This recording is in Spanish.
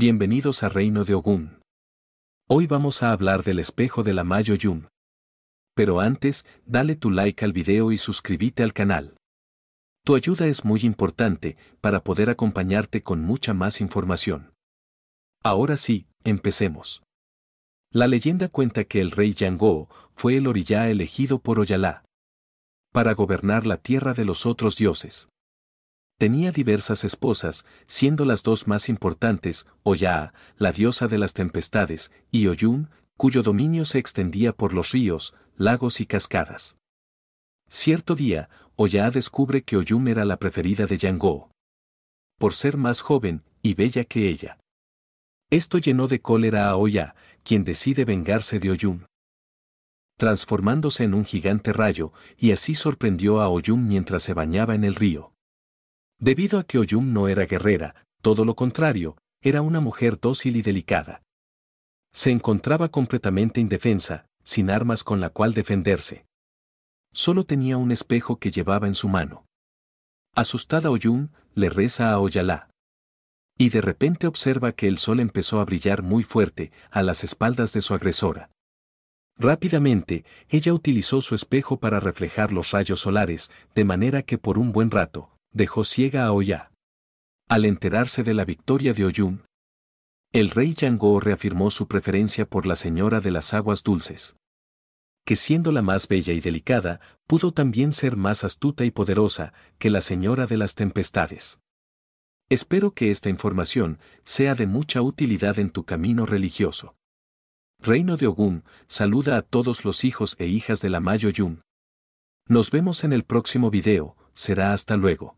Bienvenidos a Reino de Ogún. Hoy vamos a hablar del espejo de la Mayo Yum. Pero antes, dale tu like al video y suscríbete al canal. Tu ayuda es muy importante para poder acompañarte con mucha más información. Ahora sí, empecemos. La leyenda cuenta que el rey Yangó fue el orillá elegido por Oyalá para gobernar la tierra de los otros dioses. Tenía diversas esposas, siendo las dos más importantes, Oyaa, la diosa de las tempestades, y Oyun, cuyo dominio se extendía por los ríos, lagos y cascadas. Cierto día, Oya descubre que Oyun era la preferida de Yango. Por ser más joven y bella que ella. Esto llenó de cólera a Oya, quien decide vengarse de Oyun. Transformándose en un gigante rayo, y así sorprendió a Oyun mientras se bañaba en el río. Debido a que Oyum no era guerrera, todo lo contrario, era una mujer dócil y delicada. Se encontraba completamente indefensa, sin armas con la cual defenderse. Solo tenía un espejo que llevaba en su mano. Asustada Oyun le reza a Oyalá. Y de repente observa que el sol empezó a brillar muy fuerte a las espaldas de su agresora. Rápidamente, ella utilizó su espejo para reflejar los rayos solares, de manera que por un buen rato, dejó ciega a Oya. Al enterarse de la victoria de Oyun, el rey Yango reafirmó su preferencia por la señora de las aguas dulces, que siendo la más bella y delicada, pudo también ser más astuta y poderosa que la señora de las tempestades. Espero que esta información sea de mucha utilidad en tu camino religioso. Reino de Ogun saluda a todos los hijos e hijas de la Mayo Yun. Nos vemos en el próximo video, será hasta luego.